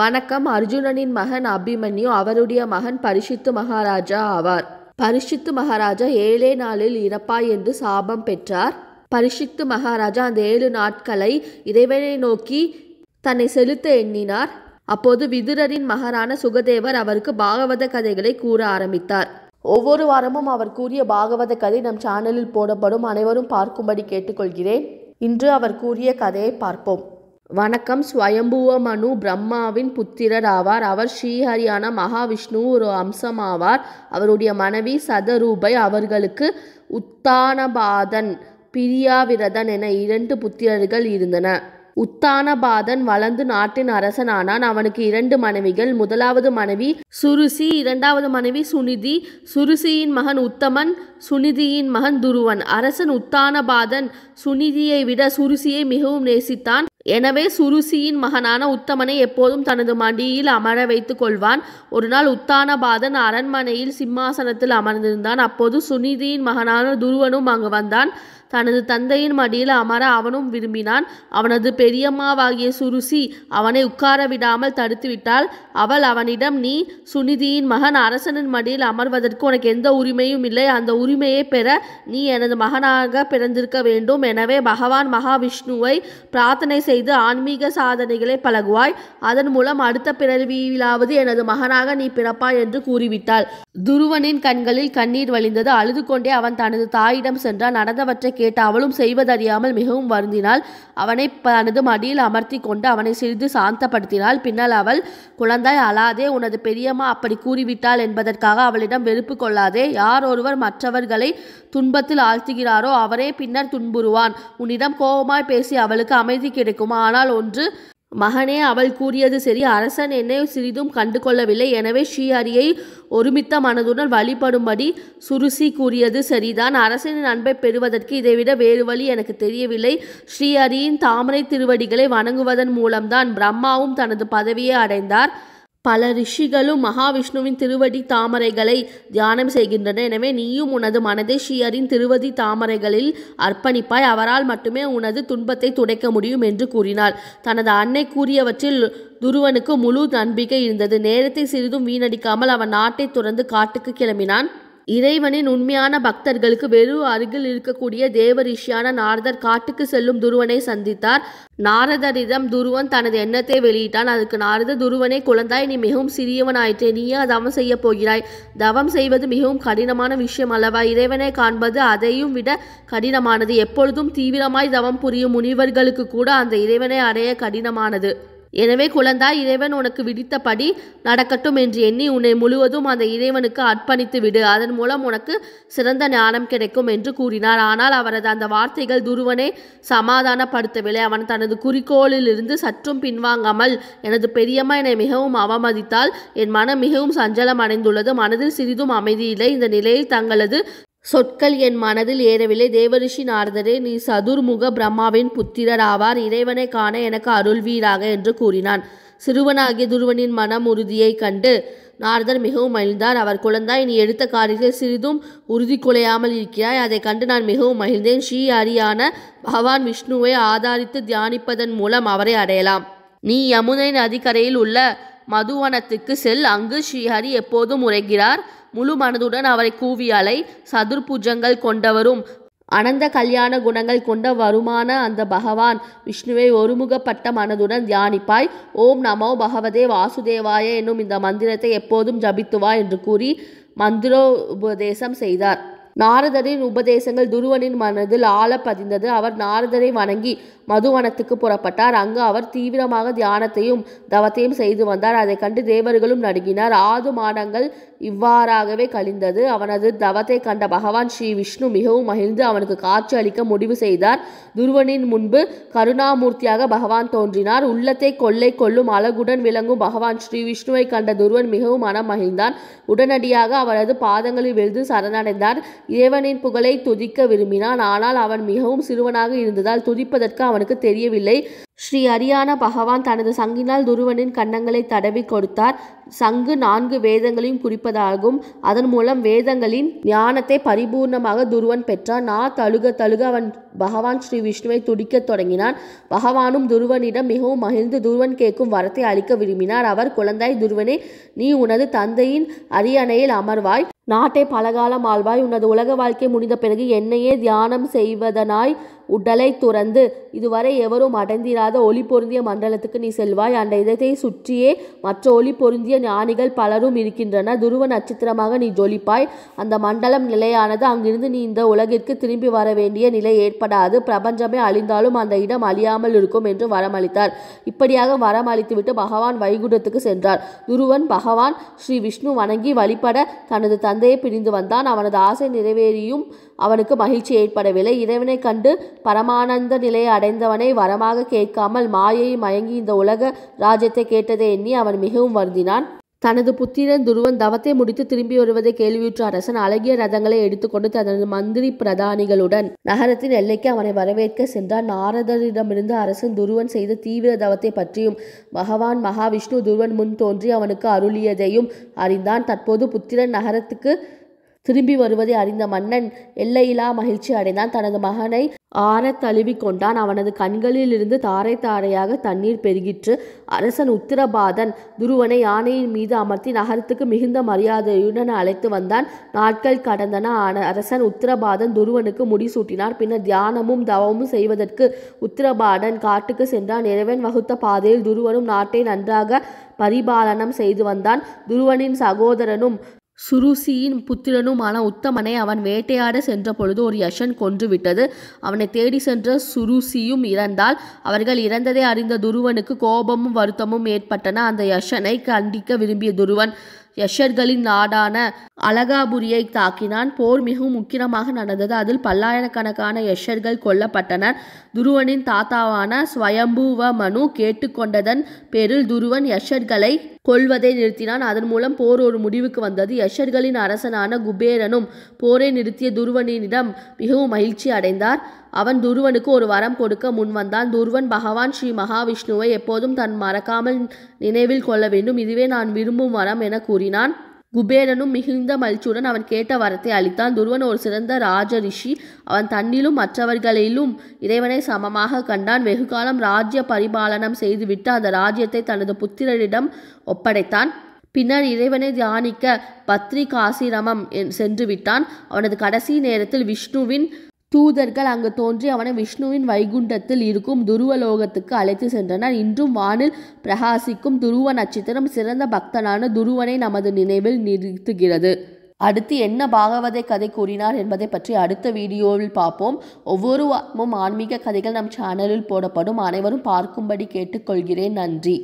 வணக்கம் அர்ஜுனனின் மகன் அபிமன்யு அவருடைய மகன் பரிஷித்து மகாராஜா ஆவார் பரிஷித்து மகாராஜா ஏழே நாளில் இறப்பா என்று சாபம் பெற்றார் பரிஷித்து மகாராஜா அந்த ஏழு நாட்களை இறைவனை நோக்கி தன்னை செலுத்த எண்ணினார் அப்போது விதுரரின் மகரான சுகதேவர் அவருக்கு பாகவத கதைகளை கூற ஆரம்பித்தார் ஒவ்வொரு வாரமும் அவர் கூறிய பாகவத கதை நம் சேனலில் போடப்படும் அனைவரும் பார்க்கும்படி கேட்டுக்கொள்கிறேன் இன்று அவர் கூறிய கதையை பார்ப்போம் வணக்கம் மனு பிரம்மாவின் புத்திரர் ஆவார் அவர் ஸ்ரீஹரியான மகாவிஷ்ணு ஒரு அம்சமாவார் அவருடைய மனைவி சதரூபை அவர்களுக்கு உத்தானபாதன் பிரியாவிரதன் என இரண்டு புத்திரர்கள் இருந்தன உத்தானபாதன் வளர்ந்து நாட்டின் அரசனானான் அவனுக்கு இரண்டு மனைவிகள் முதலாவது மனைவி சுருசி இரண்டாவது மனைவி சுனிதி சுருசியின் மகன் உத்தமன் சுனிதியின் மகன் துருவன் அரசன் உத்தானபாதன் சுனிதியை விட சுருசியை மிகவும் நேசித்தான் எனவே சுருசியின் மகனான உத்தமனை எப்போதும் தனது மடியில் அமர வைத்து கொள்வான் ஒரு நாள் உத்தானபாதன் அரண்மனையில் சிம்மாசனத்தில் அமர்ந்திருந்தான் அப்போது சுனிதியின் மகனான துருவனும் அங்கு வந்தான் தனது தந்தையின் மடியில் அமர அவனும் விரும்பினான் அவனது பெரியம்மாவாகிய சுருசி அவனை உட்கார விடாமல் தடுத்துவிட்டாள் அவள் அவனிடம் நீ சுனிதியின் மகன் அரசனின் மடியில் அமர்வதற்கு உனக்கு எந்த உரிமையும் இல்லை அந்த உரிமையை பெற நீ எனது மகனாக பிறந்திருக்க வேண்டும் எனவே பகவான் மகாவிஷ்ணுவை பிரார்த்தனை செய்து ஆன்மீக சாதனைகளை பழகுவாய் அதன் மூலம் அடுத்த பிறவியிலாவது எனது மகனாக நீ பிறப்பாய் என்று கூறிவிட்டாள் துருவனின் கண்களில் கண்ணீர் வழிந்தது அழுது கொண்டே அவன் தனது தாயிடம் சென்றான் நடந்தவற்றை கேட்ட அவளும் செய்வதறியாமல் மிகவும் வருந்தினாள் அவனை தனது மடியில் அமர்த்தி கொண்டு அவனை சிறிது சாந்தப்படுத்தினாள் பின்னால் அவள் குழந்தாய் அழாதே உனது பெரியம்மா அப்படி கூறிவிட்டாள் என்பதற்காக அவளிடம் வெறுப்பு கொள்ளாதே யார் ஒருவர் மற்றவர்களை துன்பத்தில் ஆழ்த்துகிறாரோ அவரே பின்னர் துன்புறுவான் உன்னிடம் கோபமாய் பேசி அவளுக்கு அமைதி கிடைக்குமா ஆனால் ஒன்று மகனே அவள் கூறியது சரி அரசன் என்னை சிறிதும் கண்டு கொள்ளவில்லை எனவே ஸ்ரீஹரியை ஒருமித்த மனதுடன் வழிபடும்படி சுருசி கூறியது சரிதான் அரசனின் அன்பை பெறுவதற்கு இதைவிட வேறு வழி எனக்கு தெரியவில்லை ஸ்ரீஹரியின் தாமரை திருவடிகளை வணங்குவதன் மூலம்தான் பிரம்மாவும் தனது பதவியை அடைந்தார் பல ரிஷிகளும் மகாவிஷ்ணுவின் திருவடி தாமரைகளை தியானம் செய்கின்றன எனவே நீயும் உனது மனதே ஷியரின் திருவதி தாமரைகளில் அர்ப்பணிப்பாய் அவரால் மட்டுமே உனது துன்பத்தை துடைக்க முடியும் என்று கூறினார் தனது அன்னை கூறியவற்றில் துருவனுக்கு முழு நம்பிக்கை இருந்தது நேரத்தை சிறிதும் வீணடிக்காமல் அவன் நாட்டை துறந்து காட்டுக்கு கிளம்பினான் இறைவனின் உண்மையான பக்தர்களுக்கு வெறு அருகில் இருக்கக்கூடிய தேவ ரிஷியான நாரதர் காட்டுக்கு செல்லும் துருவனை சந்தித்தார் நாரதரிடம் துருவன் தனது எண்ணத்தை வெளியிட்டான் அதுக்கு நாரத துருவனே குழந்தாய் நீ மிகவும் சிறியவனாயிற்றே நீயே தவம் செய்ய போகிறாய் தவம் செய்வது மிகவும் கடினமான விஷயம் அல்லவா இறைவனை காண்பது அதையும் விட கடினமானது எப்பொழுதும் தீவிரமாய் தவம் புரியும் முனிவர்களுக்கு கூட அந்த இறைவனை அடைய கடினமானது எனவே குழந்தாய் இறைவன் உனக்கு விதித்தபடி நடக்கட்டும் என்று எண்ணி உன்னை முழுவதும் அந்த இறைவனுக்கு அர்ப்பணித்து விடு அதன் மூலம் உனக்கு சிறந்த ஞானம் கிடைக்கும் என்று கூறினார் ஆனால் அவரது அந்த வார்த்தைகள் துருவனை சமாதானப்படுத்தவில்லை அவன் தனது குறிக்கோளிலிருந்து சற்றும் பின்வாங்காமல் எனது பெரியம்மா என்னை மிகவும் அவமதித்தால் என் மனம் மிகவும் சஞ்சலம் அடைந்துள்ளது மனதில் சிறிதும் அமைதியில்லை இந்த நிலையில் தங்களது சொற்கள் என் மனதில் ஏறவில்லை தேவரிஷி நாரதரே நீ சதுர்முக பிரம்மாவின் புத்திரர் ஆவார் இறைவனை காண எனக்கு அருள்வீராக என்று கூறினான் சிறுவனாகிய துருவனின் மனம் உறுதியை கண்டு நாரதர் மிகவும் மகிழ்ந்தார் அவர் குழந்தாய் நீ எடுத்த காரியத்தில் சிறிதும் உறுதி குலையாமல் இருக்கிறாய் அதை கண்டு நான் மிகவும் மகிழ்ந்தேன் ஸ்ரீ அரியான பகவான் விஷ்ணுவை ஆதாரித்து தியானிப்பதன் மூலம் அவரை அடையலாம் நீ யமுனை நதிக்கரையில் உள்ள மதுவனத்துக்கு செல் அங்கு ஸ்ரீஹரி எப்போதும் உரைகிறார் முழு மனதுடன் அவரை கூவியலை சதுர் சதுர்புஜங்கள் கொண்டவரும் அனந்த கல்யாண குணங்கள் கொண்ட வருமான அந்த பகவான் விஷ்ணுவை ஒருமுகப்பட்ட மனதுடன் தியானிப்பாய் ஓம் நமோ பகவதே வாசுதேவாய என்னும் இந்த மந்திரத்தை எப்போதும் ஜபித்துவா என்று கூறி மந்திரோபதேசம் செய்தார் நாரதரின் உபதேசங்கள் துருவனின் மனதில் ஆழ பதிந்தது அவர் நாரதரை வணங்கி மதுவனத்துக்கு புறப்பட்டார் அங்கு அவர் தீவிரமாக தியானத்தையும் தவத்தையும் செய்து வந்தார் அதை கண்டு தேவர்களும் நடுங்கினார் ஆது மாடங்கள் இவ்வாறாகவே கழிந்தது அவனது தவத்தை கண்ட பகவான் ஸ்ரீ விஷ்ணு மிகவும் மகிழ்ந்து அவனுக்கு காட்சி அளிக்க முடிவு செய்தார் துருவனின் முன்பு கருணாமூர்த்தியாக பகவான் தோன்றினார் உள்ளத்தை கொள்ளை கொள்ளும் அழகுடன் விளங்கும் பகவான் ஸ்ரீ விஷ்ணுவை கண்ட துருவன் மிகவும் மனம் மகிழ்ந்தான் உடனடியாக அவரது பாதங்களில் விழுந்து சரணடைந்தார் இறைவனின் புகழை துதிக்க விரும்பினான் ஆனால் அவன் மிகவும் சிறுவனாக இருந்ததால் துதிப்பதற்கு அவன் அவனுக்கு தெரியவில்லை ஸ்ரீ அரியான பகவான் தனது சங்கினால் துருவனின் கண்ணங்களை தடவி கொடுத்தார் சங்கு நான்கு வேதங்களையும் குறிப்பதாகும் அதன் மூலம் வேதங்களின் ஞானத்தை பரிபூர்ணமாக துருவன் பெற்றான் நா தழுக தழுக அவன் பகவான் ஸ்ரீ விஷ்ணுவை துடிக்கத் தொடங்கினான் பகவானும் துருவனிடம் மிகவும் மகிழ்ந்து துருவன் கேட்கும் வரத்தை அளிக்க விரும்பினார் அவர் குழந்தாய் துருவனே நீ உனது தந்தையின் அரியணையில் அமர்வாய் நாட்டை பலகாலம் ஆழ்வாய் உனது உலக வாழ்க்கை முடிந்த பிறகு என்னையே தியானம் செய்வதனாய் உடலை துறந்து இதுவரை எவரும் அடைந்திராத ஒளி பொருந்திய மண்டலத்துக்கு நீ செல்வாய் அந்த இதத்தை சுற்றியே மற்ற ஒளி பொருந்திய ஞானிகள் பலரும் இருக்கின்றன துருவ நட்சத்திரமாக நீ ஜொலிப்பாய் அந்த மண்டலம் நிலையானது அங்கிருந்து நீ இந்த உலகிற்கு திரும்பி வர வேண்டிய நிலை ஏற்படாது பிரபஞ்சமே அழிந்தாலும் அந்த இடம் அழியாமல் இருக்கும் என்று வரமளித்தார் இப்படியாக வரம் அளித்துவிட்டு பகவான் வைகுண்டத்துக்கு சென்றார் துருவன் பகவான் ஸ்ரீ விஷ்ணு வணங்கி வழிபட தனது தந்தையை பிரிந்து வந்தான் அவனது ஆசை நிறைவேறியும் அவனுக்கு மகிழ்ச்சி ஏற்படவில்லை இறைவனை கண்டு பரமானந்த நிலையை அடைந்தவனை வரமாக கேட்காமல் மாயை மயங்கி இந்த உலக ராஜ்யத்தை கேட்டதை எண்ணி அவன் மிகவும் வருந்தினான் தனது புத்திரன் துருவன் தவத்தை முடித்து திரும்பி வருவதை கேள்வியுற்ற அரசன் அழகிய ரதங்களை எடுத்துக்கொண்டு தனது மந்திரி பிரதானிகளுடன் நகரத்தின் எல்லைக்கு அவனை வரவேற்க சென்றான் நாரதரிடமிருந்து அரசன் துருவன் செய்த தீவிர தவத்தை பற்றியும் பகவான் மகாவிஷ்ணு துருவன் முன் தோன்றி அவனுக்கு அருளியதையும் அறிந்தான் தற்போது புத்திரன் நகரத்துக்கு திரும்பி வருவதை அறிந்த மன்னன் எல்லையிலா மகிழ்ச்சி அடைந்தான் தனது மகனை ஆற தழுவி கொண்டான் அவனது கண்களிலிருந்து தாரை தாரையாக தண்ணீர் பெருகிற்று அரசன் உத்திரபாதன் துருவனை யானையின் மீது அமர்த்தி நகரத்துக்கு மிகுந்த மரியாதையுடன் அழைத்து வந்தான் நாட்கள் கடந்தன ஆன அரசன் உத்திரபாதன் துருவனுக்கு முடிசூட்டினார் பின்னர் தியானமும் தவமும் செய்வதற்கு உத்திரபாதன் காட்டுக்கு சென்றான் இறைவன் வகுத்த பாதையில் துருவனும் நாட்டை நன்றாக பரிபாலனம் செய்து வந்தான் துருவனின் சகோதரனும் சுருசியின் புத்திரனுமான உத்தமனை அவன் வேட்டையாட சென்ற பொழுது ஒரு யஷன் கொன்றுவிட்டது அவனை தேடி சென்ற சுருசியும் இறந்தால் அவர்கள் இறந்ததை அறிந்த துருவனுக்கு கோபமும் வருத்தமும் ஏற்பட்டன அந்த யஷனை கண்டிக்க விரும்பிய துருவன் யஷர்களின் நாடான அலகாபுரியை தாக்கினான் போர் மிகவும் முக்கியமாக நடந்தது அதில் பல்லாயிரக்கணக்கான யஷர்கள் கொல்லப்பட்டனர் துருவனின் தாத்தாவான ஸ்வயம்புவ மனு கேட்டுக்கொண்டதன் பேரில் துருவன் யஷர்களை கொள்வதை நிறுத்தினான் அதன் மூலம் போர் ஒரு முடிவுக்கு வந்தது யஷர்களின் அரசனான குபேரனும் போரை நிறுத்திய துருவனிடம் மிகவும் மகிழ்ச்சி அடைந்தார் அவன் துருவனுக்கு ஒரு வரம் கொடுக்க முன்வந்தான் துருவன் பகவான் ஸ்ரீ மகாவிஷ்ணுவை எப்போதும் தன் மறக்காமல் நினைவில் கொள்ள வேண்டும் இதுவே நான் விரும்பும் வரம் என கூறினார் கூறினான் குபேரனும் மிகுந்த மகிழ்ச்சியுடன் அவன் கேட்ட வரத்தை அளித்தான் துருவன் ஒரு சிறந்த ராஜ ரிஷி அவன் தன்னிலும் மற்றவர்களிலும் இறைவனை சமமாக கண்டான் வெகுகாலம் ராஜ்ய பரிபாலனம் செய்துவிட்டு அந்த ராஜ்யத்தை தனது புத்திரரிடம் ஒப்படைத்தான் பின்னர் இறைவனை தியானிக்க பத்ரிகாசிரமம் சென்று விட்டான் அவனது கடைசி நேரத்தில் விஷ்ணுவின் தூதர்கள் அங்கு தோன்றி அவனை விஷ்ணுவின் வைகுண்டத்தில் இருக்கும் துருவலோகத்துக்கு அழைத்து சென்றனர் இன்றும் வானில் பிரகாசிக்கும் துருவ நட்சத்திரம் சிறந்த பக்தனான துருவனை நமது நினைவில் நிறுத்துகிறது அடுத்து என்ன பாகவதை கதை கூறினார் என்பதை பற்றி அடுத்த வீடியோவில் பார்ப்போம் ஒவ்வொரு வாரமும் ஆன்மீக கதைகள் நம் சேனலில் போடப்படும் அனைவரும் பார்க்கும்படி கேட்டுக்கொள்கிறேன் நன்றி